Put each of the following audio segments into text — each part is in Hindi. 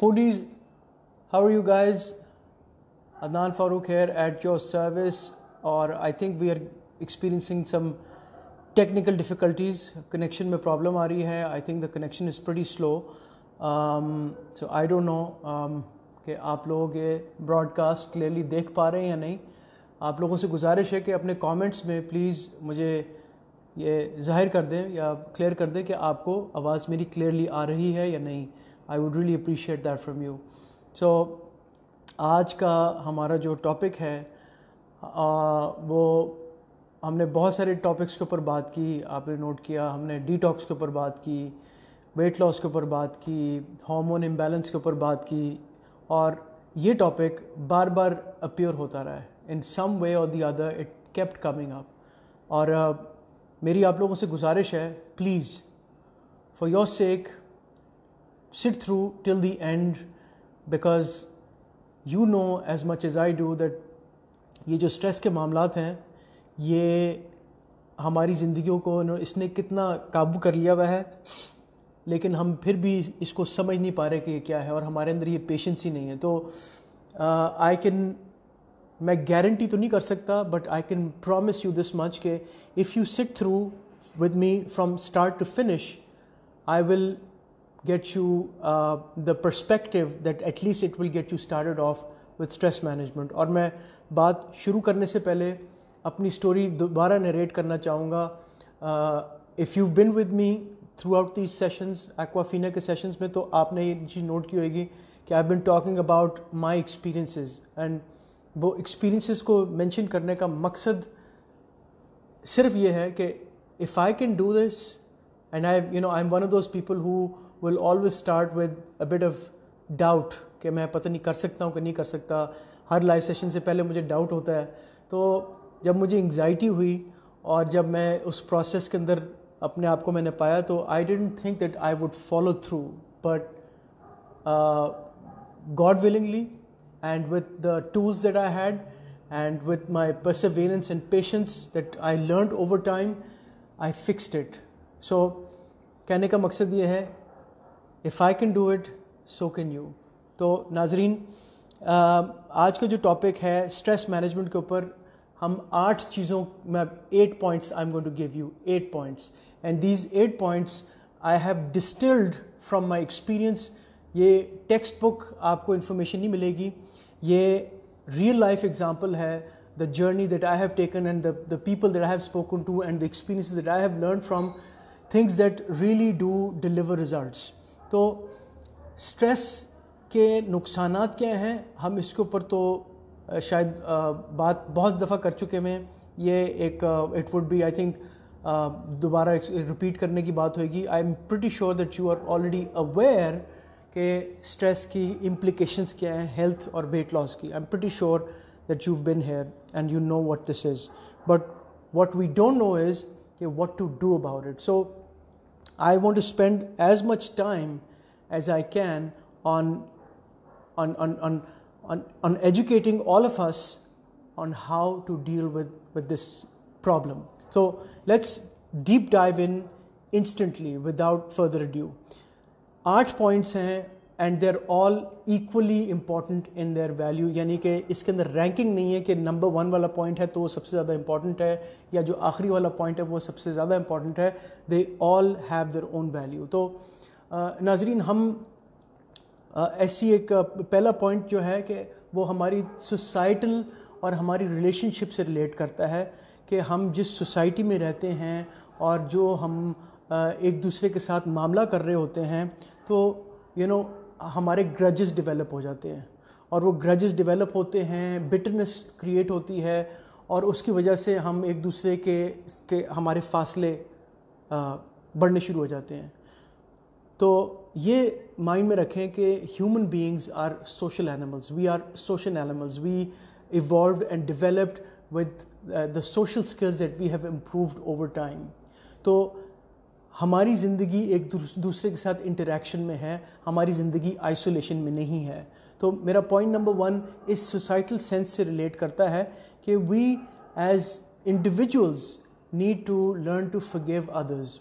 Foodies, how are you guys? Adnan Farooq here at your service, और I think we are experiencing some technical difficulties connection में प्रॉब्लम आ रही है I think the connection is pretty slow so I don't know कि आप लोग ये ब्रॉडकास्ट क्लियरली देख पा रहे हैं या नहीं आप लोगों से गुजारिश है कि अपने कमेंट्स में प्लीज़ मुझे ये जाहिर कर दें या क्लियर कर दें कि आपको आवाज़ मेरी क्लियरली आ रही है या नहीं I would really appreciate that from you so आज का हमारा जो टॉपिक है आ, वो हमने बहुत सारे टॉपिक्स के ऊपर बात की आपने नोट किया हमने डिटॉक्स के ऊपर बात की वेट लॉस के ऊपर बात की हार्मोन इम्बैलेंस के ऊपर बात की और ये टॉपिक बार बार अपीयर होता रहा है इन सम वे और the other it kept coming up और uh, मेरी आप लोगों से गुजारिश है please for your sake sit through till the end because you know as much as I do that ये जो स्ट्रेस के मामला हैं ये हमारी ज़िंदगियों को इसने कितना काबू कर लिया हुआ है लेकिन हम फिर भी इसको समझ नहीं पा रहे कि ये क्या है और हमारे अंदर ये पेशेंस ही नहीं है तो आई uh, कैन मैं गारंटी तो नहीं कर सकता but I can promise you this much के if you sit through with me from start to finish I will get you uh, the perspective that at least it will get you started off with stress management और मैं बात शुरू करने से पहले अपनी स्टोरी दोबारा नरेट करना चाहूँगा if you been with me throughout these sessions Aquafina के सेशंस में तो आपने ये चीज़ नोट की होगी कि I been talking about my experiences and वो एक्सपीरियंसिस को मैंशन करने का मकसद सिर्फ ये है कि if I can do this and I you know I am one of those people who will always start with a bit of doubt कि मैं पता नहीं कर सकता हूँ कि नहीं कर सकता हर लाइव सेशन से पहले मुझे डाउट होता है तो जब मुझे एंग्जाइटी हुई और जब मैं उस प्रोसेस के अंदर अपने आप को मैंने पाया तो I didn't think that I would follow through but God willingly and with the tools that I had and with my perseverance and patience that I learn over time I fixed it so कहने का मकसद ये है if I can do it so can you तो नाजरीन आज का जो टॉपिक है स्ट्रेस मैनेजमेंट के ऊपर हम आठ चीज़ों में eight points I am going to give you eight points and these eight points I have distilled from my experience ये टेक्स्ट बुक आपको इन्फॉर्मेशन नहीं मिलेगी ये रियल लाइफ एग्जाम्पल है the journey that I have taken and the, the people that I have spoken to and the experiences that I have learned from things that really do deliver results. तो स्ट्रेस के नुकसान क्या हैं हम इसके ऊपर तो शायद बात बहुत दफ़ा कर चुके हैं ये एक it would be I think दोबारा रिपीट करने की बात होगी I am pretty sure that you are already aware के स्ट्रेस की इम्प्लिकेशंस क्या हैं हेल्थ और वेट लॉस की I am pretty sure that you been here and you know what this is but what we don't know is कि what to do about it so I want to spend as much time as I can on, on, on, on, on, on educating all of us on how to deal with, with this problem. So let's deep dive in instantly without further ado. Eight points are. And they're all equally important in their value यानी कि इसके अंदर रैंकिंग नहीं है कि नंबर वन वाला पॉइंट है तो वो सबसे ज़्यादा इंपॉर्टेंट है या जो आखिरी वाला पॉइंट है वो सबसे ज़्यादा इंपॉर्टेंट है they all have their own value तो नाजरीन हम ऐसी एक पहला पॉइंट जो है कि वो हमारी सोसाइटल और हमारी रिलेशनशिप से रिलेट करता है कि हम जिस सोसाइटी में रहते हैं और जो हम एक दूसरे के साथ मामला कर रहे होते हैं तो यू you नो know, हमारे ग्रजेस डेवलप हो जाते हैं और वो ग्रजेस डेवलप होते हैं बिटरनेस क्रिएट होती है और उसकी वजह से हम एक दूसरे के के हमारे फासले बढ़ने शुरू हो जाते हैं तो ये माइंड में रखें कि human beings are social animals we are social animals we evolve and developed with the social skills that we have improved over time तो हमारी ज़िंदगी एक दूसरे के साथ इंटरेक्शन में है हमारी ज़िंदगी आइसोलेशन में नहीं है तो मेरा पॉइंट नंबर वन इस सोसाइटल सेंस से रिलेट करता है कि we as individuals need to learn to forgive others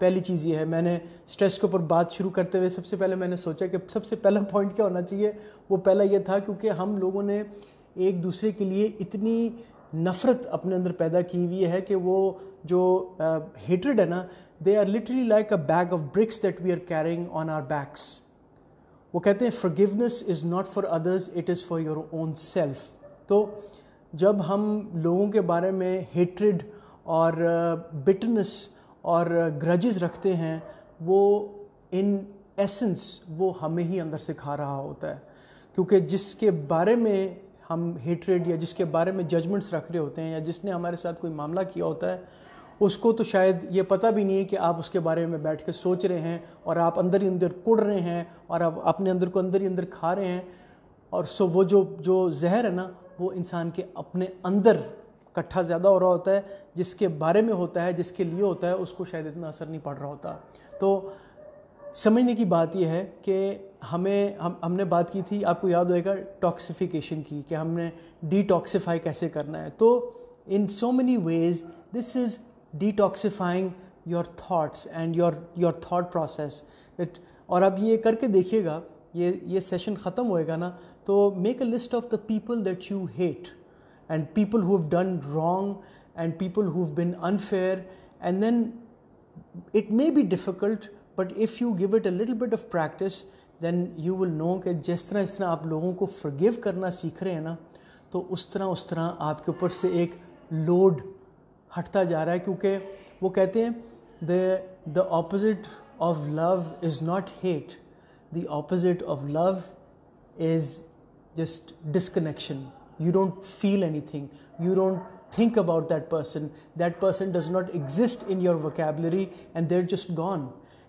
पहली चीज़ ये है मैंने स्ट्रेस के ऊपर बात शुरू करते हुए सबसे पहले मैंने सोचा कि सबसे पहला पॉइंट क्या होना चाहिए वो पहला ये था क्योंकि हम लोगों ने एक दूसरे के लिए इतनी नफ़रत अपने अंदर पैदा की हुई है कि वो जो हेटरेड है ना they are literally like a bag of bricks that we are carrying on our backs. वो कहते हैं forgiveness is not for others it is for your own self तो जब हम लोगों के बारे में हेट्रिड और बिटनेस uh, और uh, grudges रखते हैं वो इन एसेंस वो हमें ही अंदर से खा रहा होता है क्योंकि जिसके बारे में हम हेट्रेड या जिसके बारे में जजमेंट्स रख रहे होते हैं या जिसने हमारे साथ कोई मामला किया होता है उसको तो शायद ये पता भी नहीं है कि आप उसके बारे में बैठ के सोच रहे हैं और आप अंदर ही अंदर कुड़ रहे हैं और आप अपने अंदर को अंदर ही अंदर खा रहे हैं और सो वो जो जो जहर है ना वो इंसान के अपने अंदर इकट्ठा ज़्यादा हो रहा होता है जिसके बारे में होता है जिसके लिए होता है उसको शायद इतना असर नहीं पड़ रहा होता तो समझने की बात यह है कि हमें हम हमने बात की थी आपको याद होएगा टॉक्सिफिकेशन की कि हमने डिटॉक्सिफाई कैसे करना है तो in so many ways this is detoxifying your thoughts and your your thought process that और अब ये करके देखिएगा ये ये सेशन ख़त्म होएगा ना तो make a list of the people that you hate and people who done wrong and people who been unfair and then it may be difficult but if you give it a little bit of practice then you will know कि जिस तरह इस तरह आप लोगों को फॉरगिव करना सीख रहे हैं ना तो उस तरह उस तरह आपके ऊपर से एक लोड हटता जा रहा है क्योंकि वो कहत the opposite of love is the the opposite of love is not hate the opposite of love is just disconnection. You don't feel anything. You don't think about that person. That person does not exist in your vocabulary and they're just gone.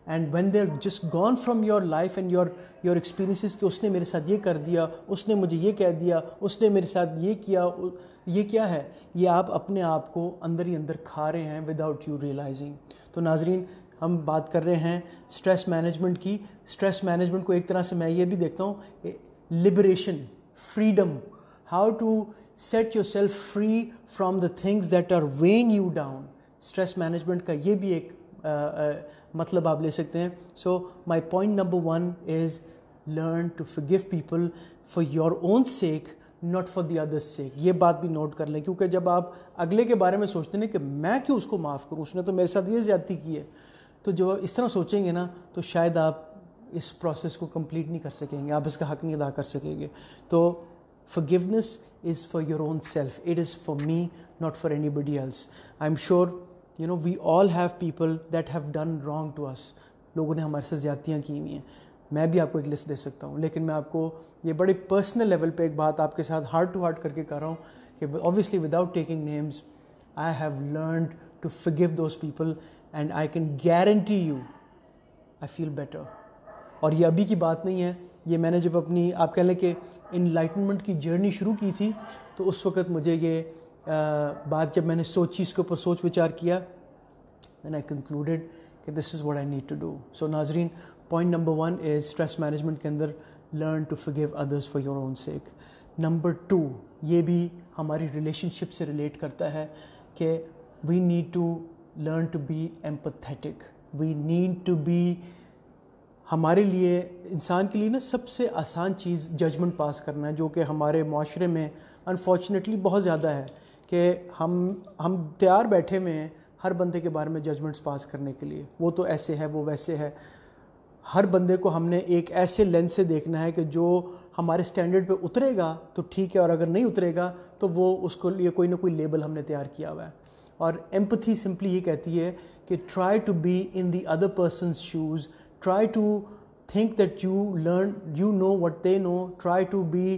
And when they're just gone from your life and your your experiences कि उसने मेरे साथ ये कर दिया उसने मुझे ये कह दिया उसने मेरे साथ ये किया ये क्या है ये आप अपने आप को अंदर ही अंदर खा रहे हैं विदाउट यू रियलाइजिंग तो नाजरीन हम बात कर रहे हैं स्ट्रेस मैनेजमेंट की स्ट्रेस मैनेजमेंट को एक तरह से मैं ये भी देखता हूँ liberation freedom how to set yourself free from the things that are weighing you down stress management का ये भी एक मतलब आप ले सकते हैं so my point number one is learn to give people for your own sake not for the others sake ये बात भी नोट कर लें क्योंकि जब आप अगले के बारे में सोचते हैं कि मैं क्यों उसको माफ़ करूँ उसने तो मेरे साथ ये ज़्यादती की है तो जब इस तरह सोचेंगे ना तो शायद आप इस प्रोसेस को कंप्लीट नहीं कर सकेंगे आप इसका हक नहीं अदा कर सकेंगे तो is for your own self it is for me not for anybody else I am sure you know we all have people that have done wrong to us लोगों ने हमारे से ज़्यादतियाँ की हुई हैं मैं भी आपको एक लिस्ट दे सकता हूँ लेकिन मैं आपको ये बड़े पर्सनल लेवल पे एक बात आपके साथ हार्ट टू हार्ट करके कर रहा हूँ कि obviously without taking names I have learn to forgive those people and I can guarantee you I feel better और ये अभी की बात नहीं है ये मैंने जब अपनी आप कह लें कि इनलाइटमेंट की जर्नी शुरू की थी तो उस वक्त मुझे ये बाद जब मैंने सोची इसके ऊपर सोच विचार किया दैन आई कंक्लूडेड कि this is what I need to do so नाजरीन point number one is stress management के अंदर learn to forgive others for your own sake number two ये भी हमारी रिलेशनशिप से रिलेट करता है कि we need to learn to be empathetic we need to be हमारे लिए इंसान के लिए ना सबसे आसान चीज़ जजमेंट पास करना है जो कि हमारे माशरे में अनफॉर्चुनेटली बहुत ज़्यादा है कि हम हम तैयार बैठे हुए हैं हर बंदे के बारे में जजमेंट्स पास करने के लिए वो तो ऐसे है वो वैसे है हर बंदे को हमने एक ऐसे लेंस से देखना है कि जो हमारे स्टैंडर्ड पे उतरेगा तो ठीक है और अगर नहीं उतरेगा तो वो उसको लिए कोई ना कोई लेबल हमने तैयार किया हुआ है और एम्पथी सिंपली ये कहती है कि try to be in the other person shoes try to think that you learn you know what they know try to be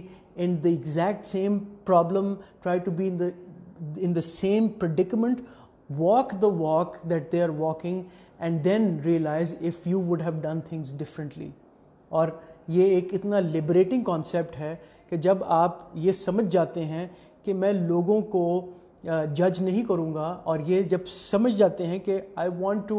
in the exact same problem try to be in the in the same predicament, walk the walk that they are walking, and then realize if you would have done things differently. Or ये एक इतना liberating concept है कि जब आप ये समझ जाते हैं कि मैं लोगों को जज uh, नहीं करूँगा और ये जब समझ जाते हैं कि I want to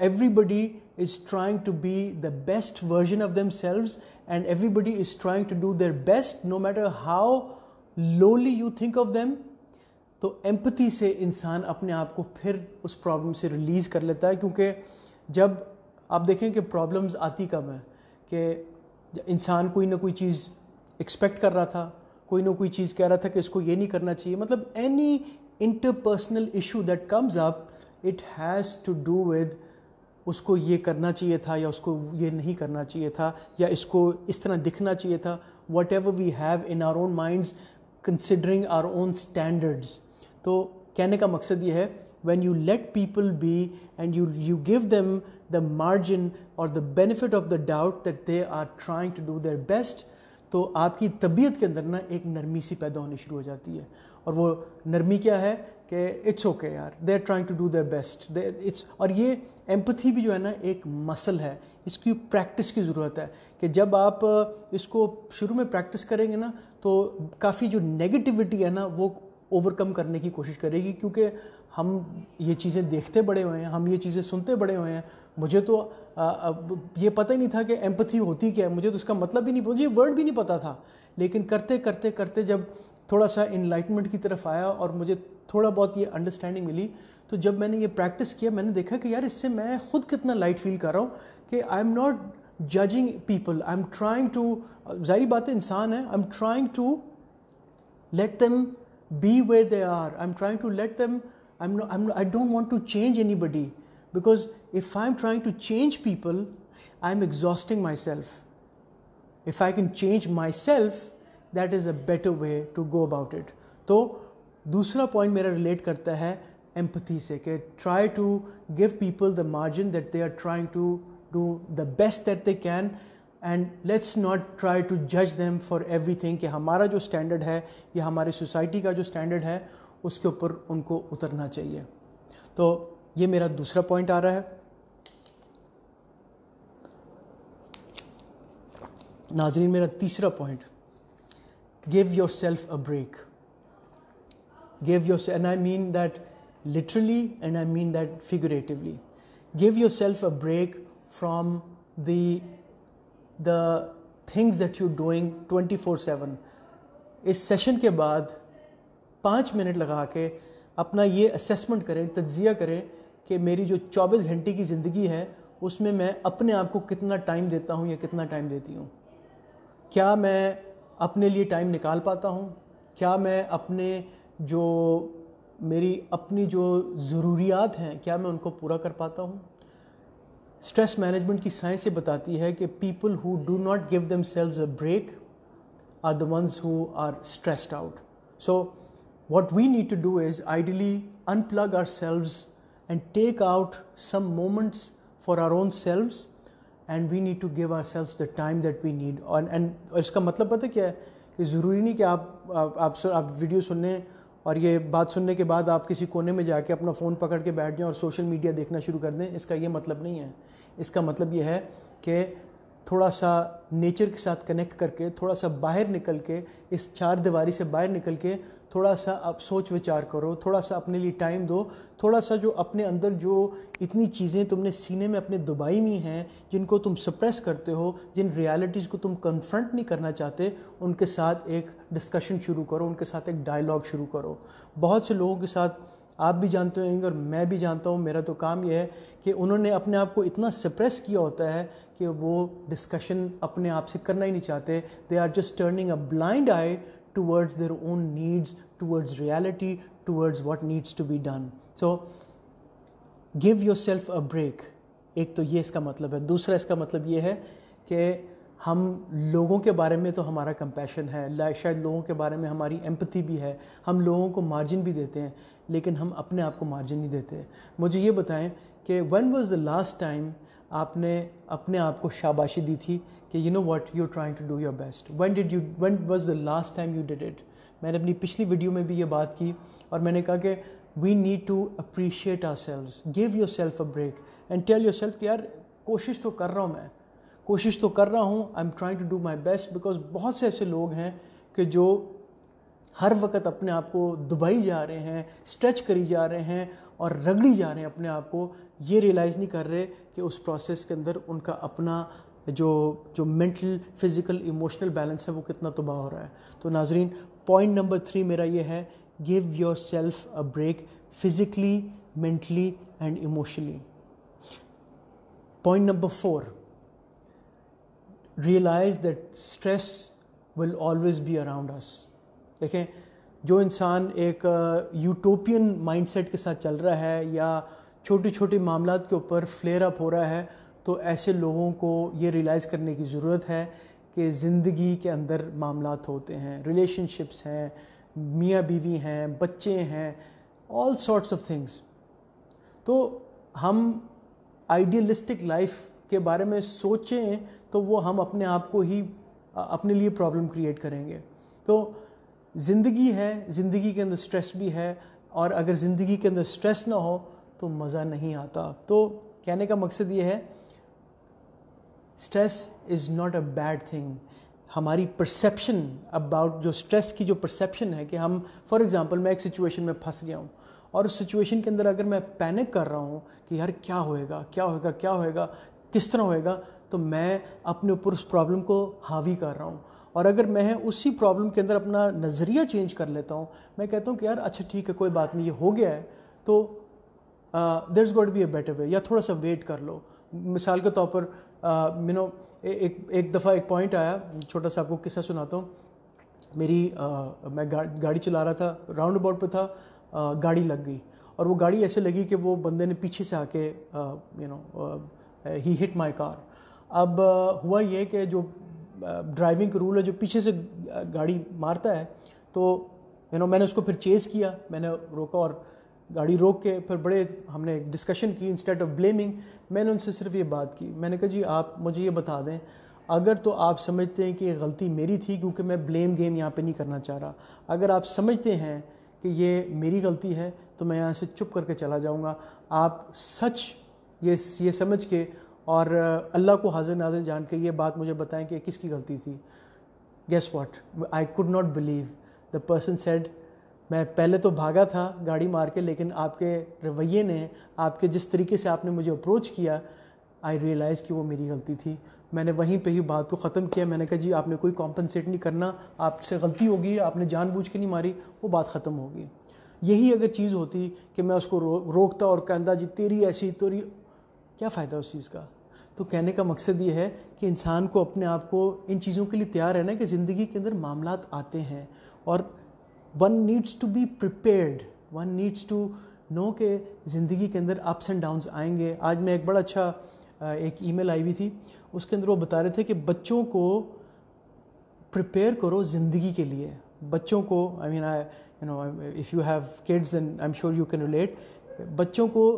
everybody is trying to be the best version of themselves and everybody is trying to do their best no matter how lowly you think of them तो एम्पति से इंसान अपने आप को फिर उस प्रॉब्लम से रिलीज़ कर लेता है क्योंकि जब आप देखें कि प्रॉब्लम्स आती कब हैं कि इंसान कोई ना कोई चीज़ एक्सपेक्ट कर रहा था कोई ना कोई चीज़ कह रहा था कि इसको ये नहीं करना चाहिए मतलब any interpersonal issue that comes up it has to do with उसको ये करना चाहिए था या उसको ये नहीं करना चाहिए था या इसको इस तरह दिखना चाहिए था whatever we have in our own minds considering our own standards तो कहने का मकसद ये है when you let people be and you you give them the margin और the benefit of the doubt that they are trying to do their best तो आपकी तबीयत के अंदर ना एक नरमी सी पैदा होनी शुरू हो जाती है और वो नरमी क्या है कि इट्स ओके यार they are trying to do their best they it's और ये एम्पथी भी जो है ना एक मसल है इसकी प्रैक्टिस की ज़रूरत है कि जब आप इसको शुरू में प्रैक्टिस करेंगे ना तो काफ़ी जो नेगेटिविटी है ना वो ओवरकम करने की कोशिश करेगी क्योंकि हम ये चीज़ें देखते बड़े हुए हैं हम ये चीज़ें सुनते बड़े हुए हैं मुझे तो आ, आ, ये पता ही नहीं था कि एम्पथी होती क्या है मुझे तो इसका मतलब भी नहीं मुझे वर्ड भी नहीं पता था लेकिन करते करते करते जब थोड़ा सा इन्लाइटमेंट की तरफ आया और मुझे थोड़ा बहुत ये अंडरस्टैंडिंग मिली तो जब मैंने ये प्रैक्टिस किया मैंने देखा कि यार इससे मैं खुद कितना लाइट फील कर रहा हूँ कि I am not judging people I am trying to जाहिर बात इंसान है I am trying to let them be where they are. I'm trying to let them, I'm no, I'm no, I don't want to change anybody because if I'm trying to change people, I'm exhausting myself. If I can change myself, that is a better way to go about it. point दूसरा पॉइंट मेरा रिलेट करता है empathy try to give people the margin that they are trying to do the best that they can. And let's not try to जज देम फॉर एवरी थिंग कि हमारा जो स्टैंडर्ड है या हमारी सोसाइटी का जो स्टैंडर्ड है उसके ऊपर उनको उतरना चाहिए तो ये मेरा दूसरा पॉइंट आ रहा है नाजरीन मेरा तीसरा point give yourself a break give your and I mean that literally and I mean that figuratively give yourself a break from the the things that you doing four seven इस सेशन के बाद पाँच मिनट लगा के अपना ये असेसमेंट करें तज्जिया करें कि मेरी जो 24 घंटे की ज़िंदगी है उसमें मैं अपने आप को कितना टाइम देता हूँ या कितना टाइम देती हूँ क्या मैं अपने लिए टाइम निकाल पाता हूँ क्या मैं अपने जो मेरी अपनी जो ज़रूरियात हैं क्या मैं उनको पूरा कर पाता हूँ स्ट्रेस मैनेजमेंट की साइंस ये बताती है कि people who do not give themselves a break are the ones who are stressed out so what we need to do is ideally unplug ourselves and take out some moments for our own selves and we need to give ourselves the time that we need एंड इसका मतलब पता क्या है कि ज़रूरी नहीं कि आप, आप, आप, आप वीडियो सुन लें और ये बात सुनने के बाद आप किसी कोने में जाके अपना फ़ोन पकड़ के बैठ जाएं और सोशल मीडिया देखना शुरू कर दें इसका ये मतलब नहीं है इसका मतलब ये है कि थोड़ा सा नेचर के साथ कनेक्ट करके थोड़ा सा बाहर निकल के इस चार दीवारी से बाहर निकल के थोड़ा सा आप सोच विचार करो थोड़ा सा अपने लिए टाइम दो थोड़ा सा जो अपने अंदर जो इतनी चीज़ें तुमने सीने में अपने दुबई में हैं जिनको तुम सप्रेस करते हो जिन रियलिटीज़ को तुम कन्फ्रंट नहीं करना चाहते उनके साथ एक डिस्कशन शुरू करो उनके साथ एक डायलॉग शुरू करो बहुत से लोगों के साथ आप भी जानते होंगे और मैं भी जानता हूँ मेरा तो काम यह है कि उन्होंने अपने आप को इतना सप्रेस किया होता है कि वो डिस्कशन अपने आप से करना ही नहीं चाहते they are just turning a blind eye towards their own needs, towards reality, towards what needs to be done. So give yourself a break. एक तो ये इसका मतलब है दूसरा इसका मतलब ये है कि हम लोगों के बारे में तो हमारा कंपैशन है शायद लोगों के बारे में हमारी एम्पथी भी है हम लोगों को मार्जिन भी देते हैं लेकिन हम अपने आप को मार्जिन नहीं देते मुझे ये बताएं कि when was the last time आपने अपने आप को शाबाशी दी थी कि you know what you trying to do your best when did you when was the last time you did it मैंने अपनी पिछली वीडियो में भी ये बात की और मैंने कहा कि we need to appreciate ourselves give yourself a break and tell yourself कि यार कोशिश तो कर रहा हूँ मैं कोशिश तो कर रहा हूँ I am trying to do my best because बहुत से ऐसे लोग हैं कि जो हर वक्त अपने आप को दुबई जा रहे हैं स्ट्रेच करी जा रहे हैं और रगड़ी जा रहे हैं अपने आप को ये रियलाइज़ नहीं कर रहे कि उस प्रोसेस के अंदर उनका अपना जो जो मेंटल फिज़िकल इमोशनल बैलेंस है वो कितना तबाह हो रहा है तो नाजरीन पॉइंट नंबर थ्री मेरा ये है give yourself a break physically mentally and emotionally point number four realize that stress will always be around us देखें जो इंसान एक यूटोपियन माइंडसेट के साथ चल रहा है या छोटे छोटे मामला के ऊपर फ्लेयर अप हो रहा है तो ऐसे लोगों को ये रियलाइज़ करने की ज़रूरत है कि ज़िंदगी के अंदर मामला होते हैं रिलेशनशिप्स हैं मियाँ बीवी हैं बच्चे हैं ऑल सॉर्ट्स ऑफ थिंग्स तो हम आइडियलिस्टिक लाइफ के बारे में सोचें तो वो हम अपने आप को ही अपने लिए प्रॉब्लम क्रिएट करेंगे तो ज़िंदगी है ज़िंदगी के अंदर स्ट्रेस भी है और अगर ज़िंदगी के अंदर स्ट्रेस ना हो तो मज़ा नहीं आता तो कहने का मकसद ये है stress is not a bad thing हमारी परसेप्शन अबाउट जो स्ट्रेस की जो परसेप्शन है कि हम फॉर एग्ज़ाम्पल मैं एक सिचुएशन में फंस गया हूँ और उस सिचुएशन के अंदर अगर मैं पैनिक कर रहा हूँ कि यार क्या होएगा क्या होएगा क्या होएगा किस तरह होएगा तो मैं अपने ऊपर उस प्रॉब्लम को हावी कर रहा हूँ और अगर मैं उसी प्रॉब्लम के अंदर अपना नज़रिया चेंज कर लेता हूँ मैं कहता हूँ कि यार अच्छा ठीक है कोई बात नहीं ये हो गया है तो there is got be a better way या थोड़ा सा वेट कर लो मिसाल के तौर पर यू uh, नो एक एक दफ़ा एक पॉइंट आया छोटा सा आपको किस्सा सुनाता हूँ मेरी आ, uh, मैं गा, गाड़ी चला रहा था राउंड अबाउट पर था आ, uh, गाड़ी लग गई और वो गाड़ी ऐसे लगी कि वो बंदे ने पीछे से आके you know he hit my car अब आ, हुआ ये कि जो ड्राइविंग का रूल है जो पीछे से गाड़ी मारता है तो यू नो मैंने उसको फिर चेज़ किया मैंने रोका और गाड़ी रोक के फिर बड़े हमने एक डिस्कशन की इंस्टेड ऑफ ब्लेमिंग मैंने उनसे सिर्फ ये बात की मैंने कहा जी आप मुझे ये बता दें अगर तो आप समझते हैं कि ये गलती मेरी थी क्योंकि मैं ब्लेम गेम यहाँ पे नहीं करना चाह रहा अगर आप समझते हैं कि ये मेरी गलती है तो मैं यहाँ से चुप करके चला जाऊँगा आप सच ये ये समझ के और अल्लाह को हाजिर नाजिर जान के ये बात मुझे बताएं कि किसकी गलती थी guess what I could not believe the person said मैं पहले तो भागा था गाड़ी मार के लेकिन आपके रवैये ने आपके जिस तरीके से आपने मुझे अप्रोच किया आई रियलाइज़ कि वो मेरी गलती थी मैंने वहीं पे ही बात को ख़त्म किया मैंने कहा जी आपने कोई कॉम्पनसेट नहीं करना आपसे गलती होगी आपने जानबूझ के नहीं मारी वो बात ख़त्म होगी यही अगर चीज़ होती कि मैं उसको रो, रोकता और कहता जी तेरी ऐसी तेरी क्या फ़ायदा उस चीज़ का तो कहने का मकसद ये है कि इंसान को अपने आप को इन चीज़ों के लिए तैयार रहना कि ज़िंदगी के अंदर मामला आते हैं और one needs to be prepared one needs to know के ज़िंदगी के अंदर अप्स एंड डाउन्स आएंगे आज मैं एक बड़ा अच्छा एक ईमेल आई हुई थी उसके अंदर वो बता रहे थे कि बच्चों को प्रिपेयर करो ज़िंदगी के लिए बच्चों को I mean I you know if you have kids and I am sure you can relate बच्चों को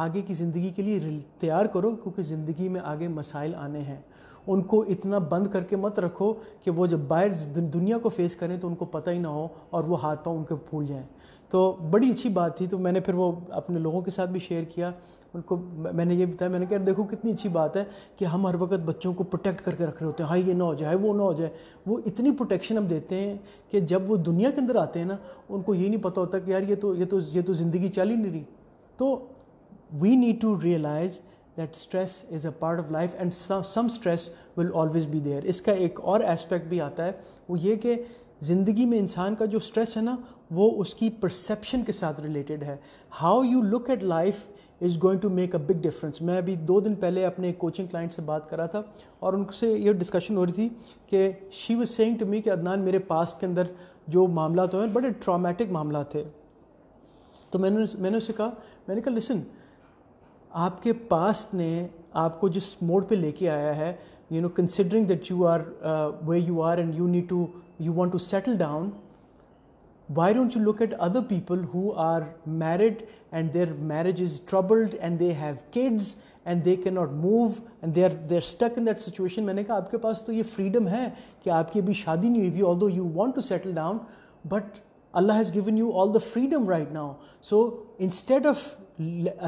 आगे की ज़िंदगी के लिए तैयार करो क्योंकि ज़िंदगी में आगे मसाइल आने हैं उनको इतना बंद करके मत रखो कि वो जब बाहर दुनिया को फेस करें तो उनको पता ही ना हो और वो हाथ पाँव उनके फूल जाएँ तो बड़ी अच्छी बात थी तो मैंने फिर वो अपने लोगों के साथ भी शेयर किया उनको मैंने ये बताया मैंने कहा देखो कितनी अच्छी बात है कि हम हर वक्त बच्चों को प्रोटेक्ट करके रख रहे होते हैं हाई ये ना हो जाए वो ना हो जाए वो इतनी प्रोटेक्शन हम देते हैं कि जब वो दुनिया के अंदर आते हैं ना उनको ये नहीं पता होता कि यार ये तो ये तो ये तो ज़िंदगी चल ही नहीं रही तो we need to realize that stress is a part of life and some, some stress will always be there इसका एक और एस्पेक्ट भी आता है वो ये कि ज़िंदगी में इंसान का जो स्ट्रेस है ना वो उसकी परसेप्शन के साथ रिलेटेड है how you look at life is going to make a big difference मैं अभी दो दिन पहले अपने कोचिंग क्लाइंट से बात कर रहा था और उनसे ये डिस्कशन हो रही थी कि she was saying to me कि अदनान मेरे पास के अंदर जो मामला तो बड़े ट्रामेटिक मामला थे तो मैंने मैंने उससे कहा मैंने कहा लिसन आपके पास ने आपको जिस मोड पे लेके आया है you know considering that you are way you are and you need to you want to settle down why don't you look at other people who are married and their marriage is troubled and they have kids and they can not move and they are they stuck in that situation मैंने कहा आपके पास तो ये फ्रीडम है कि आपकी अभी शादी नहीं हुई हुई although you want to settle down but Allah has given you all the freedom right now so instead of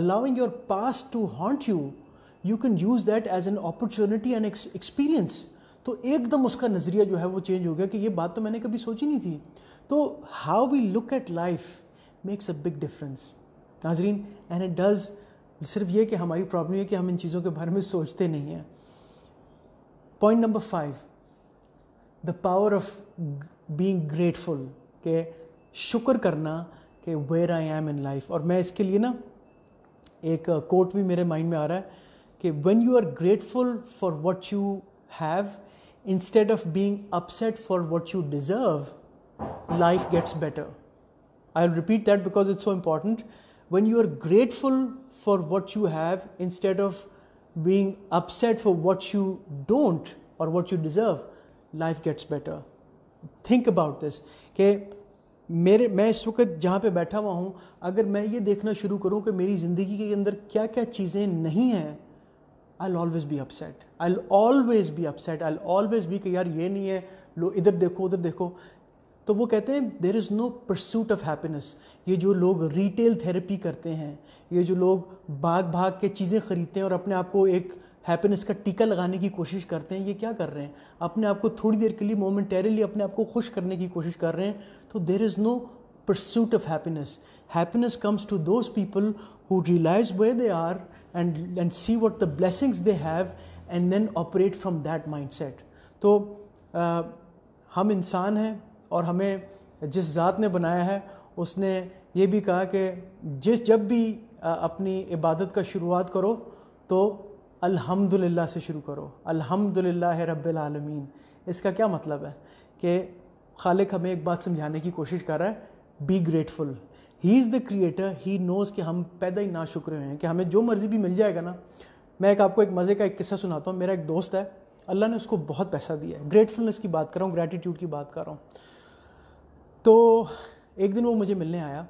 allowing your past to haunt you, you can use that as an opportunity and experience. तो एकदम उसका नज़रिया जो है वो चेंज हो गया कि ये बात तो मैंने कभी सोची नहीं थी तो how we look at life makes a big difference नाजरीन एंड इट डज़ सिर्फ ये कि हमारी प्रॉब्लम ये कि हम इन चीज़ों के बारे में सोचते नहीं हैं point number five the power of being grateful के शुक्र करना कि where I am in life और मैं इसके लिए ना एक कोट भी मेरे माइंड में आ रहा है कि when you are grateful for what you have instead of being upset for what you deserve life gets better I will repeat that because it's so important when you are grateful for what you have instead of being upset for what you don't और what you deserve life gets better think about this के मेरे मैं इस वक्त जहाँ पे बैठा हुआ हूँ अगर मैं ये देखना शुरू करूँ कि मेरी ज़िंदगी के अंदर क्या क्या चीज़ें नहीं हैं I always be upset I always be upset I always be कि यार ये नहीं है लो इधर देखो उधर देखो तो वो कहते हैं there is no pursuit of happiness ये जो लोग रिटेल थेरेपी करते हैं ये जो लोग भाग भाग के चीज़ें खरीदते हैं और अपने आप को एक हैप्पीनेस का टीका लगाने की कोशिश करते हैं ये क्या कर रहे हैं अपने आप को थोड़ी देर के लिए मोमेंटेरली अपने आप को खुश करने की कोशिश कर रहे हैं तो there is no pursuit of happiness happiness comes to those people who realize way they are and and see what the blessings they have and then operate from that mindset तो आ, हम इंसान हैं और हमें जिस ज़ात ने बनाया है उसने ये भी कहा कि जिस जब भी आ, अपनी इबादत का शुरुआत करो तो अल्हम्दुलिल्लाह से शुरू करो अल्हम्दुलिल्लाह रब्बिल आलमीन इसका क्या मतलब है कि खालिक हमें एक बात समझाने की कोशिश कर रहा है be grateful he is the creator he knows कि हम पैदा ही ना शुक्र हैं कि हमें जो मर्ज़ी भी मिल जाएगा ना मैं एक आपको एक मज़े का एक किस्सा सुनाता हूँ मेरा एक दोस्त है अल्लाह ने उसको बहुत पैसा दिया है ग्रेटफुलनेस की बात कर रहा हूँ ग्रैटिट्यूड की बात कर रहा हूँ तो एक दिन वो मुझे मिलने आया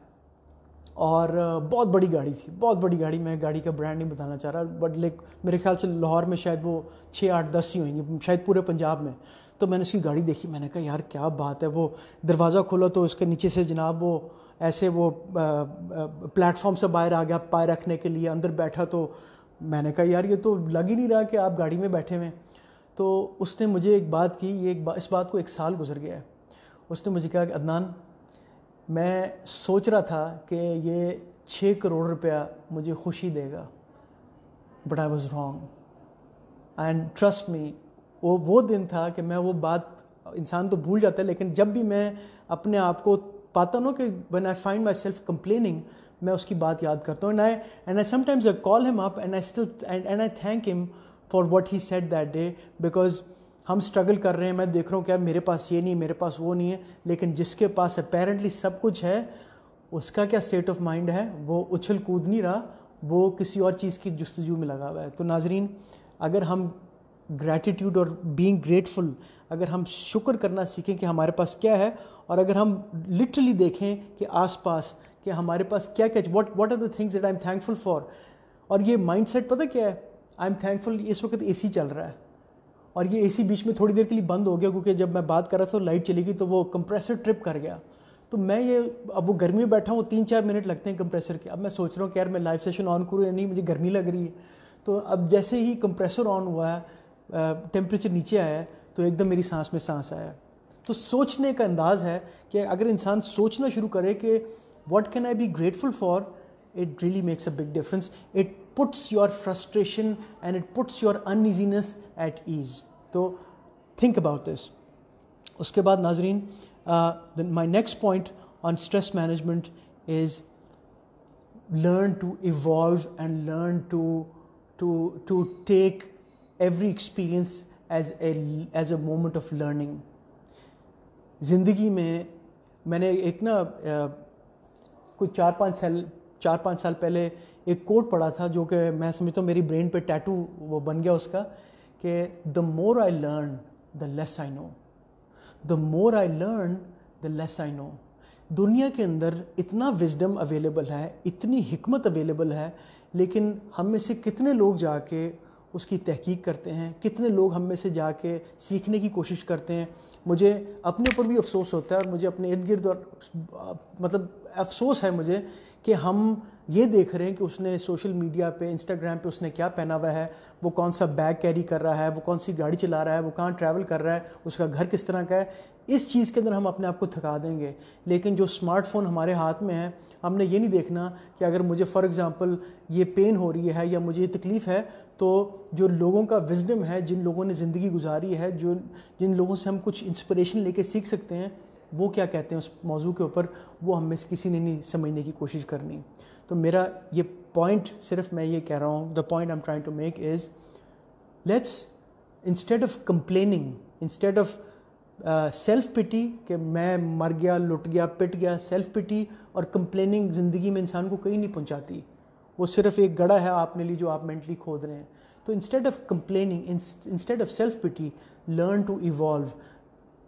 और बहुत बड़ी गाड़ी थी बहुत बड़ी गाड़ी मैं गाड़ी का ब्रांड नहीं बताना चाह रहा बट लाइक मेरे ख्याल से लाहौर में शायद वो छः आठ दस ही होंगी शायद पूरे पंजाब में तो मैंने उसकी गाड़ी देखी मैंने कहा यार क्या बात है वो दरवाज़ा खोला तो उसके नीचे से जनाब वो ऐसे वो प्लेटफॉर्म से बाहर आ गया पाए रखने के लिए अंदर बैठा तो मैंने कहा यार ये तो लग ही नहीं रहा कि आप गाड़ी में बैठे हुए तो उसने मुझे एक बात की ये एक बा, इस बात को एक साल गुजर गया है उसने मुझे कहा कि अदनान मैं सोच रहा था कि ये छः करोड़ रुपया मुझे खुशी देगा but I was wrong and trust me वो वो दिन था कि मैं वो बात इंसान तो भूल जाता है लेकिन जब भी मैं अपने आप को पाता ना कि when I find myself complaining मैं उसकी बात याद करता हूँ and I and I sometimes I call him up and I still and I thank him for what he said that day because हम स्ट्रगल कर रहे हैं मैं देख रहा हूँ क्या मेरे पास ये नहीं मेरे पास वो नहीं है लेकिन जिसके पास अपेरेंटली सब कुछ है उसका क्या स्टेट ऑफ माइंड है वो उछल कूद नहीं रहा वो किसी और चीज़ की जस्तजू में लगा हुआ है तो नाजरीन अगर हम ग्रैटिट्यूड और बीइंग ग्रेटफुल अगर हम शुक्र करना सीखें कि हमारे पास क्या है और अगर हम लिटरली देखें कि आसपास कि हमारे पास क्या क्या what what are the things that I am thankful for और ये सेट पता क्या है आई एम थैंकफुल इस वक्त सी चल रहा है और ये एसी बीच में थोड़ी देर के लिए बंद हो गया क्योंकि जब मैं बात कर रहा था तो लाइट चली गई तो वो कंप्रेसर ट्रिप कर गया तो मैं ये अब वो गर्मी में बैठा हूँ तीन चार मिनट लगते हैं कंप्रेसर के अब मैं सोच रहा हूँ कि यार मैं लाइव सेशन ऑन करूँ या नहीं मुझे गर्मी लग रही है तो अब जैसे ही कंप्रेसर ऑन हुआ है टेम्परेचर नीचे आया है तो एकदम मेरी सांस में सांस आया तो सोचने का अंदाज़ है कि अगर इंसान सोचना शुरू करे कि what can I be grateful for it really makes a big difference it puts your frustration and it puts your uneasiness at ease. So think about this. उसके बाद नाजरीन then my next point on stress management is learn to evolve and learn to to to take every experience as a as a moment of learning ज़िंदगी में मैंने एक ना uh, कुछ चार पाँच साल चार पाँच साल पहले एक कोट पढ़ा था जो कि मैं समझता हूँ मेरी ब्रेन पे टैटू वो बन गया उसका कि the more I learn the less I know the more I learn the less I know दुनिया के अंदर इतना विजडम अवेलेबल है इतनी हमत अवेलेबल है लेकिन हम में से कितने लोग जाके उसकी तहकीक करते हैं कितने लोग हम में से जाके सीखने की कोशिश करते हैं मुझे अपने ऊपर भी अफसोस होता है और मुझे अपने इर्द गिर्द और मतलब अफसोस है मुझे कि हम ये देख रहे हैं कि उसने सोशल मीडिया पे इंस्टाग्राम पे उसने क्या पहना हुआ है वो कौन सा बैग कैरी कर रहा है वो कौन सी गाड़ी चला रहा है वो कहाँ ट्रैवल कर रहा है उसका घर किस तरह का है इस चीज़ के अंदर हम अपने आप को थका देंगे लेकिन जो स्मार्टफोन हमारे हाथ में है हमने ये नहीं देखना कि अगर मुझे फ़ॉर एग्ज़ाम्पल ये पेन हो रही है या मुझे ये तकलीफ़ है तो जो लोगों का विजडम है जिन लोगों ने ज़िंदगी गुजारी है जो जिन लोगों से हम कुछ इंस्परेशन लेके सीख सकते हैं वो क्या कहते हैं उस मौजू के ऊपर वो हम में से किसी ने नहीं समझने की कोशिश करनी तो मेरा ये पॉइंट सिर्फ मैं ये कह रहा हूँ the point I am trying to make is let's instead of complaining instead of self pity कि मैं मर गया लुट गया पिट गया सेल्फ पिटी और कंप्लेनिंग ज़िंदगी में इंसान को कहीं नहीं पहुंचाती वो सिर्फ एक गड़ा है आपने लिए जो आप मेंटली खोद रहे हैं तो instead of complaining instead of self pity learn to evolve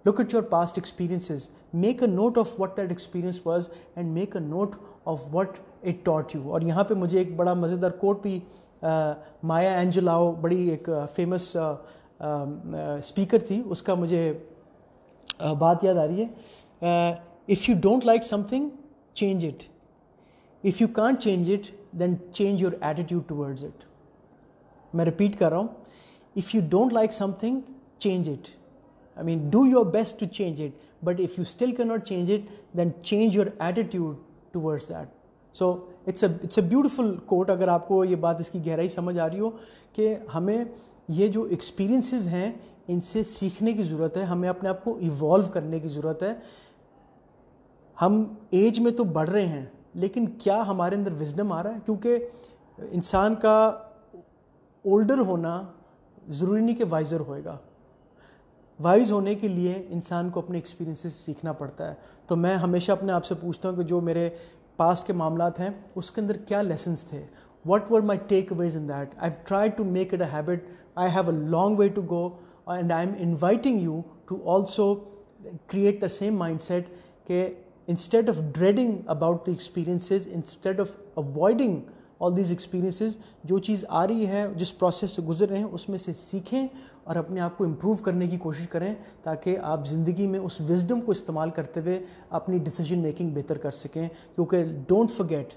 Look at your past experiences. Make a note of what that experience was and make a note of what it taught you. और यहाँ पे मुझे एक बड़ा मज़ेदार कोट भी माया एंजलाओ बड़ी एक फेमस स्पीकर थी उसका मुझे बात याद आ रही है if you don't like something change it. If you can't change it, then change your attitude towards it. मैं रिपीट कर रहा हूँ if you don't like something change it I mean, do your best to change it, but if you still cannot change it, then change your attitude towards that. So it's a it's a beautiful quote अगर आपको ये बात इसकी गहराई समझ आ रही हो कि हमें ये जो एक्सपीरियंसेस हैं इनसे सीखने की ज़रूरत है हमें अपने आप को इवॉल्व करने की ज़रूरत है हम एज में तो बढ़ रहे हैं लेकिन क्या हमारे अंदर विजडम आ रहा है क्योंकि इंसान का ओल्डर होना ज़रूरी नहीं कि वाइज़र होएगा वाइज होने के लिए इंसान को अपने एक्सपीरियंसेस सीखना पड़ता है तो मैं हमेशा अपने आप से पूछता हूँ कि जो मेरे पास के मामला हैं उसके अंदर क्या लेसन्स थे what were my takeaways in that I try to make it a habit I have a long way to go and I am inviting you to also create the same mindset के instead of dreading about the experiences instead of avoiding all these experiences जो चीज़ आ रही है जिस प्रोसेस से गुजर रहे हैं उसमें से सीखें और अपने आप को इम्प्रूव करने की कोशिश करें ताकि आप ज़िंदगी में उस विजडम को इस्तेमाल करते हुए अपनी डिसीजन मेकिंग बेहतर कर सकें क्योंकि don't forget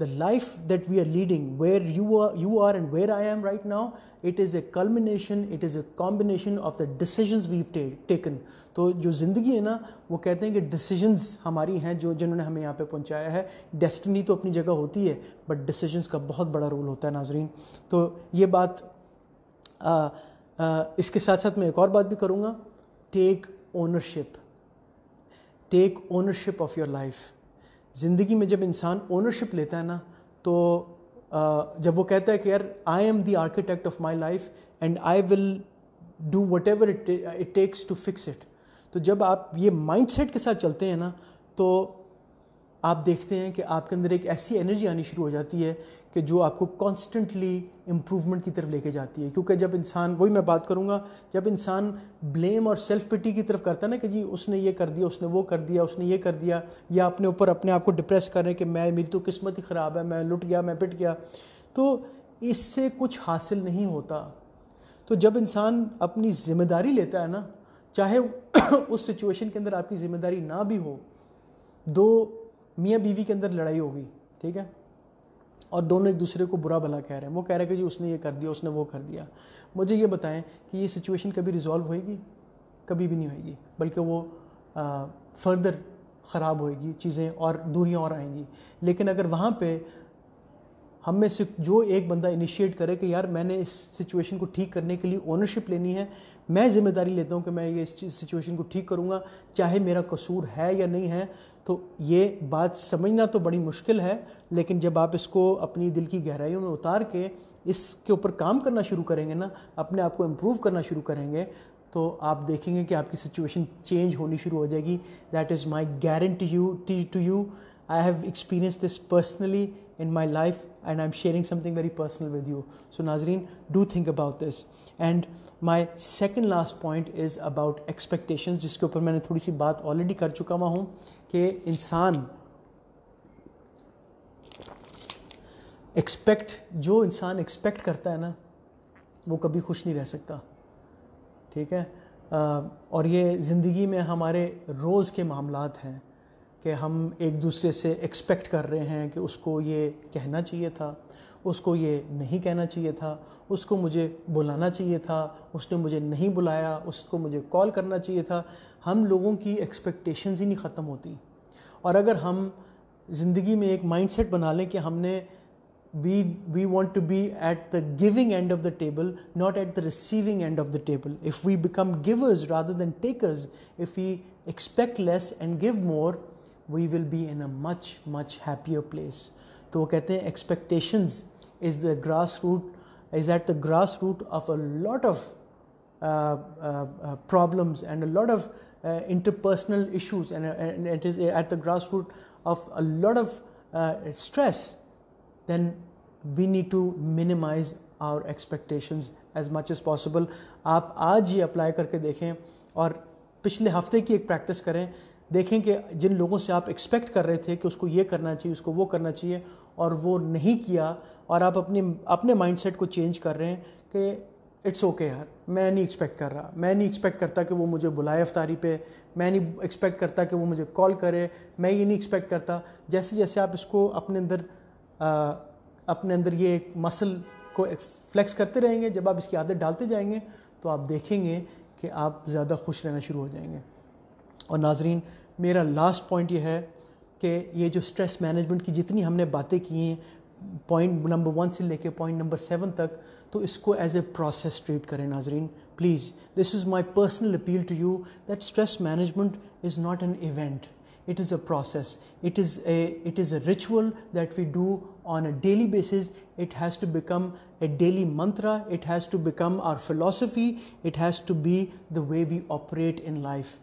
the life that we are leading where you are you are and where I am right now it is a culmination it is a combination of the decision we taken तो जो ज़िंदगी है ना वो कहते हैं कि डिसीजंस हमारी हैं जो जिन्होंने हमें यहाँ पे पहुँचाया है डेस्टिनी तो अपनी जगह होती है बट डिसीजंस का बहुत बड़ा रोल होता है नाजरीन तो ये बात इसके साथ साथ मैं एक और बात भी करूँगा take ownership take ownership of your life ज़िंदगी में जब इंसान ओनरशिप लेता है ना तो जब वो कहता है कि यार I am the architect of my life and I will do whatever it it takes to fix it तो जब आप ये माइंडसेट के साथ चलते हैं ना तो आप देखते हैं कि आपके अंदर एक ऐसी एनर्जी आनी शुरू हो जाती है कि जो आपको कॉन्स्टेंटली इम्प्रूवमेंट की तरफ लेके जाती है क्योंकि जब इंसान वही मैं बात करूँगा जब इंसान ब्लेम और सेल्फ पिटी की तरफ करता है ना कि जी उसने ये कर दिया उसने वो कर दिया उसने ये कर दिया या अपने ऊपर अपने आप को डिप्रेस कर रहे हैं कि मैं मेरी तो किस्मत ही ख़राब है मैं लुट गया मैं पिट गया तो इससे कुछ हासिल नहीं होता तो जब इंसान अपनी जिम्मेदारी लेता है ना चाहे उस सिचुएशन के अंदर आपकी ज़िम्मेदारी ना भी हो दो मियाँ बीवी के अंदर लड़ाई होगी ठीक है और दोनों एक दूसरे को बुरा भला कह रहे हैं वो कह रहे हैं कि जी उसने ये कर दिया उसने वो कर दिया मुझे ये बताएं कि ये सिचुएशन कभी रिजॉल्व होएगी कभी भी नहीं होएगी बल्कि वो फर्दर ख़राब होएगी चीज़ें और दूरियाँ और आएंगी लेकिन अगर वहाँ पर हम में से जो एक बंदा इनिशिएट करे कि यार मैंने इस सिचुएशन को ठीक करने के लिए ओनरशिप लेनी है मैं जिम्मेदारी लेता हूँ कि मैं ये इस सिचुएशन को ठीक करूँगा चाहे मेरा कसूर है या नहीं है तो ये बात समझना तो बड़ी मुश्किल है लेकिन जब आप इसको अपनी दिल की गहराइयों में उतार के इसके ऊपर काम करना शुरू करेंगे ना अपने आप को इम्प्रूव करना शुरू करेंगे तो आप देखेंगे कि आपकी सिचुएशन चेंज होनी शुरू हो जाएगी that is my guarantee you T to you I have experienced this personally in my life and I'm sharing something very personal with you. So, Nazreen, do think about this. And my second last point is about expectations, जिसके ऊपर मैंने थोड़ी सी बात ऑलरेडी कर चुका हुआ हूँ कि इंसान एक्सपेक्ट जो इंसान एक्सपेक्ट करता है ना वो कभी खुश नहीं रह सकता ठीक है और ये ज़िंदगी में हमारे रोज़ के मामलात हैं कि हम एक दूसरे से एक्सपेक्ट कर रहे हैं कि उसको ये कहना चाहिए था उसको ये नहीं कहना चाहिए था उसको मुझे बुलाना चाहिए था उसने मुझे नहीं बुलाया उसको मुझे कॉल करना चाहिए था हम लोगों की एक्सपेक्टेशंस ही नहीं ख़त्म होती और अगर हम ज़िंदगी में एक माइंडसेट बना लें कि हमने we we want to be at the giving end of the table not at the receiving end of the table if we become givers rather than takers if we expect less and give more we will be in a much much happier place तो वो कहते हैं expectations is the grass root is at the grass root of a lot of problems and a lot of interpersonal issues and it is at the grass root of a lot of stress than we need to minimize our expectations as much as possible आप आज ही अप्लाई करके देखें और पिछले हफ्ते की एक प्रैक्टिस करें देखें कि जिन लोगों से आप एक्सपेक्ट कर रहे थे कि उसको ये करना चाहिए उसको वो करना चाहिए और वो नहीं किया और आप अपने अपने माइंडसेट को चेंज कर रहे हैं कि इट्स ओके यार मैं नहीं एक्सपेक्ट कर रहा मैं नहीं एक्सपेक्ट करता कि वो मुझे बुलाए अफ्तारी पे मैं नहीं एक्सपेक्ट करता कि वो मुझे कॉल करे मैं ये नहीं एक्सपेक्ट करता जैसे जैसे आप इसको अपने अंदर आ, अपने अंदर ये एक मसल को एक फ्लेक्स करते रहेंगे जब आप इसकी आदत डालते जाएंगे तो आप देखेंगे कि आप ज़्यादा खुश रहना शुरू हो जाएंगे और नाजरीन मेरा लास्ट पॉइंट ये है कि ये जो स्ट्रेस मैनेजमेंट की जितनी हमने बातें की हैं पॉइंट नंबर वन से लेके पॉइंट नंबर सेवन तक तो इसको एज ए प्रोसेस ट्रीट करें नाजरीन please this is my personal appeal to you that stress management is not an event it is a process it is a it is a ritual that we do on a daily basis it has to become a daily mantra it has to become our philosophy it has to be the way we operate in life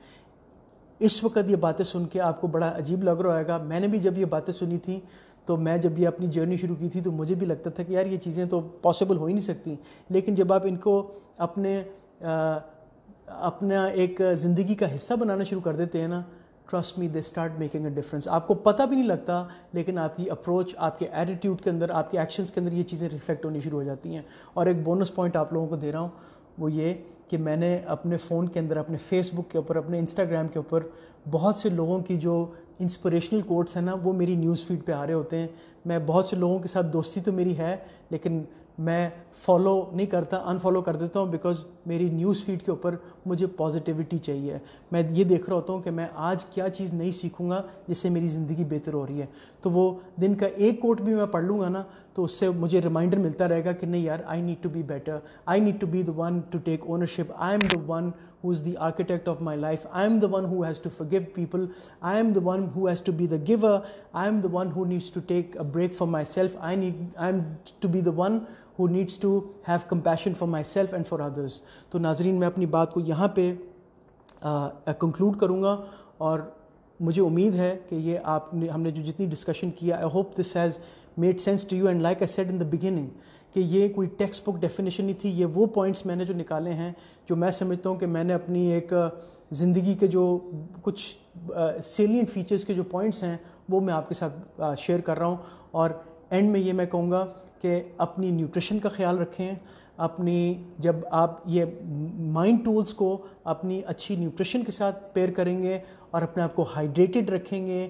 इस वक्त ये बातें सुन के आपको बड़ा अजीब लग रहा होगा मैंने भी जब ये बातें सुनी थी तो मैं जब ये अपनी जर्नी शुरू की थी तो मुझे भी लगता था कि यार ये चीज़ें तो पॉसिबल हो ही नहीं सकती लेकिन जब आप इनको अपने आ, अपना एक ज़िंदगी का हिस्सा बनाना शुरू कर देते हैं ना trust me they start making a difference आपको पता भी नहीं लगता लेकिन आपकी अप्रोच आपके एटीट्यूड के अंदर आपके एक्शंस के अंदर ये चीज़ें रिफ्लेक्ट होनी शुरू हो जाती हैं और एक बोनस पॉइंट आप लोगों को दे रहा हूँ वो ये कि मैंने अपने फ़ोन के अंदर अपने फेसबुक के ऊपर अपने इंस्टाग्राम के ऊपर बहुत से लोगों की जो इंस्पिरेशनल कोट्स हैं ना वो मेरी न्यूज़ फीड पे आ रहे होते हैं मैं बहुत से लोगों के साथ दोस्ती तो मेरी है लेकिन मैं फॉलो नहीं करता अनफॉलो कर देता हूँ बिकॉज मेरी न्यूज़ फीड के ऊपर मुझे पॉजिटिविटी चाहिए मैं ये देख रहा होता हूँ कि मैं आज क्या चीज़ नहीं सीखूँगा जिससे मेरी ज़िंदगी बेहतर हो रही है तो वो दिन का एक कोट भी मैं पढ़ लूँगा ना तो उससे मुझे रिमाइंडर मिलता रहेगा कि नहीं यार I need to be better I need to be the one to take ownership I am the one is the architect of my life I am the one who has to to people I am the one who has to be the giver I am the one who needs to take a break for myself I need I am to be the one who needs to have compassion for myself and for others तो नाजरीन मैं अपनी बात को यहाँ पे कंक्लूड uh, करूँगा और मुझे उम्मीद है कि ये आपने हमने जो जितनी डिस्कशन किया I hope this has made sense to you and like I said in the beginning कि ये कोई टेक्स्ट बुक डेफिनेशन नहीं थी ये वो पॉइंट्स मैंने जो निकाले हैं जो मैं समझता हूँ कि मैंने अपनी एक ज़िंदगी के जो कुछ सेलियंट फीचर्स के जो पॉइंट्स हैं वो मैं आपके साथ शेयर कर रहा हूँ और एंड में ये मैं कहूँगा कि अपनी न्यूट्रिशन का ख्याल रखें अपनी जब आप ये माइंड टूल्स को अपनी अच्छी न्यूट्रिशन के साथ पेयर करेंगे और अपने आप को हाइड्रेटेड रखेंगे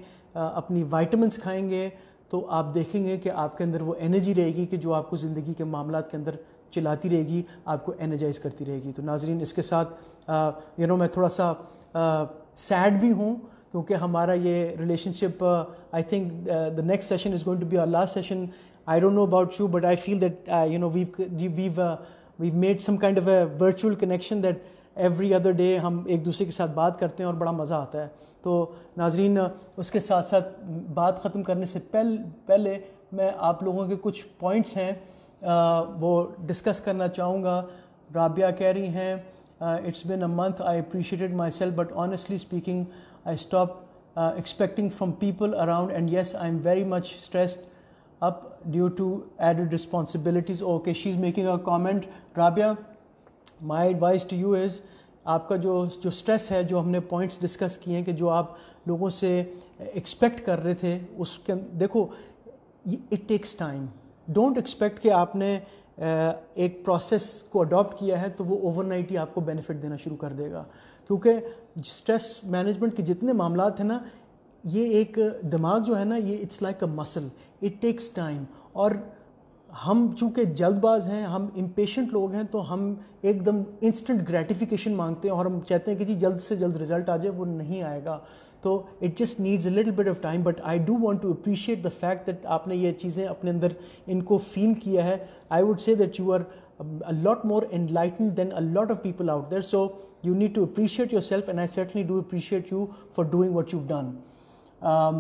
अपनी वाइटमिनस खाएंगे तो आप देखेंगे कि आपके अंदर वो एनर्जी रहेगी कि जो आपको ज़िंदगी के मामला के अंदर चिलाती रहेगी आपको एनर्जाइज करती रहेगी तो नाजरीन इसके साथ यू नो मैं थोड़ा सा सैड भी हूँ क्योंकि हमारा ये relationship I think the next session is going to be our last session I don't know about you, but I feel that uh, you know we've we've uh, we've made some kind of a virtual connection that every other day हम एक दूसरे के साथ बात करते हैं और बड़ा मज़ा आता है तो नाजरीन uh, उसके साथ साथ बात ख़त्म करने से पहले पहले मैं आप लोगों के कुछ पॉइंट्स हैं आ, uh, वो डिस्कस करना चाहूँगा राबिया कह रही हैं it's been a month I appreciated myself but honestly speaking I stop expecting from people around and yes I am very much stressed up due to added responsibilities. Okay, she's making a comment. Rabia, my advice to you is आपका जो जो स्ट्रेस है जो हमने पॉइंट्स डिस्कस किए हैं कि जो आप लोगों से एक्सपेक्ट कर रहे थे उसके देखो it takes time don't expect कि आपने uh, एक प्रोसेस को अडॉप्ट किया है तो वो ओवरनाइट ही आपको बेनिफिट देना शुरू कर देगा क्योंकि स्ट्रेस मैनेजमेंट के जितने मामला हैं ना ये एक दिमाग जो है ना ये it's like a muscle it takes time और हम चूँकि जल्दबाज हैं हम इम्पेशेंट लोग हैं तो हम एकदम इंस्टेंट ग्रेटिफिकेशन मांगते हैं और हम चाहते हैं कि जी जल्द से जल्द रिजल्ट आ जाए वो नहीं आएगा तो it just needs a little bit of time but I do want to appreciate the fact that आपने ये चीज़ें अपने अंदर इनको फील किया है I would say that you are a lot more enlightened than a lot of people out there. So you need to appreciate yourself, and I certainly do appreciate you for doing what you've done. Um,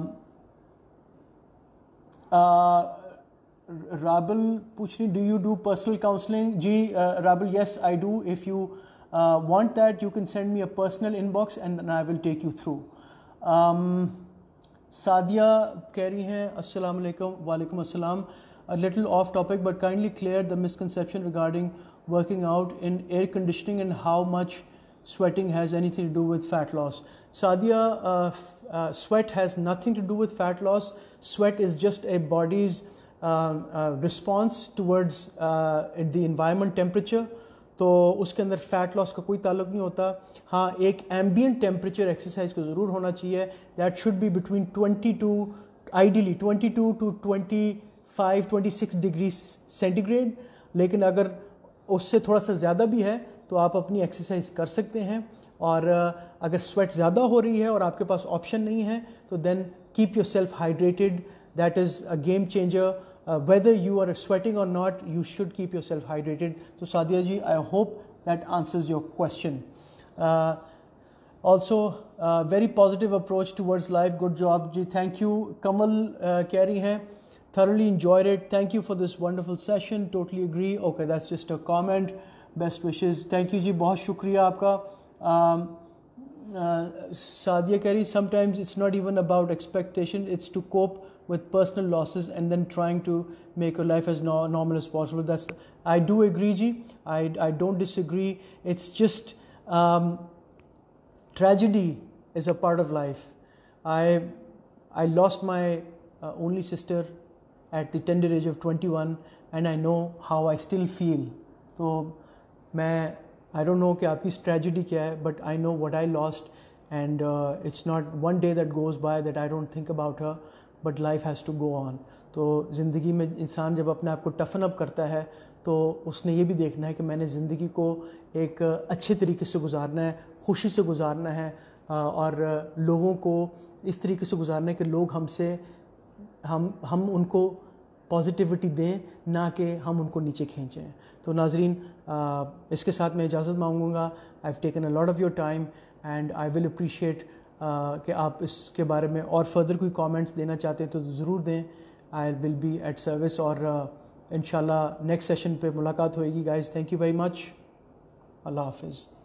Rabal पूछ रही do you do personal counselling ji Rabal yes I do if you want that you can send me a personal box and I will take you through Sadia कह रही हैं अस्सलाम वालेकुम वालेकुम अस्सलाम little off topic but kindly clear the misconception regarding working out in air conditioning and how much sweating has anything to do with fat loss. Sadia, uh, uh, sweat has nothing to do with fat loss. Sweat is just a body's uh, uh, response towards uh, the environment temperature. तो उसके अंदर फैट लॉस का कोई ताल्लुक नहीं होता हाँ एक एम्बियन टेम्परेचर एक्सरसाइज को ज़रूर होना चाहिए that should be between 22 to ideally twenty two to twenty 26 degree centigrade लेकिन अगर उससे थोड़ा सा ज़्यादा भी है तो आप अपनी एक्सरसाइज कर सकते हैं और अगर स्वेट ज़्यादा हो रही है और आपके पास ऑप्शन नहीं है तो then keep your self hydrated that is a game changer whether you are sweating और not you should keep your self hydrated तो Sadia ji I hope that answers your question also very positive approach towards life good job ji thank you Kamal कह रही हैं thoroughly enjoyed it. Thank you for this wonderful session. Totally agree. Okay, that's just a comment. Best wishes. Thank you, Ji. बहुत शुक्रिया आपका सादिया कह रही sometimes it's not even about expectation it's to with personal losses and then trying to make your life as normal as possible. That's I do agree, Ji. I I, I don't disagree. It's just um, tragedy is a part of life. I I lost my uh, only sister at the tender age of 21, and I know how I still feel. So मैं आई डोंट नो कि आपकी स्ट्रेजिडी क्या है but I know what I lost and it's not one day that goes by that I don't think about her but life has to go on तो ज़िंदगी में इंसान जब अपने आप को टफन अप करता है तो उसने ये भी देखना है कि मैंने ज़िंदगी को एक अच्छे तरीके से गुजारना है खुशी से गुजारना है uh, और लोगों को इस तरीके से गुजारना है कि लोग हमसे हम हम उनको पॉजिटिविटी दें ना कि हम उनको नीचे खींचें तो नाजरीन इसके साथ मैं इजाज़त मांगूंगा I have taken a lot of your time and I will appreciate कि आप इसके बारे में और फर्दर कोई कमेंट्स देना चाहते हैं तो ज़रूर दें I will be at service और इन नेक्स्ट सेशन पे मुलाकात होएगी guys thank you very much अल्लाह हाफिज़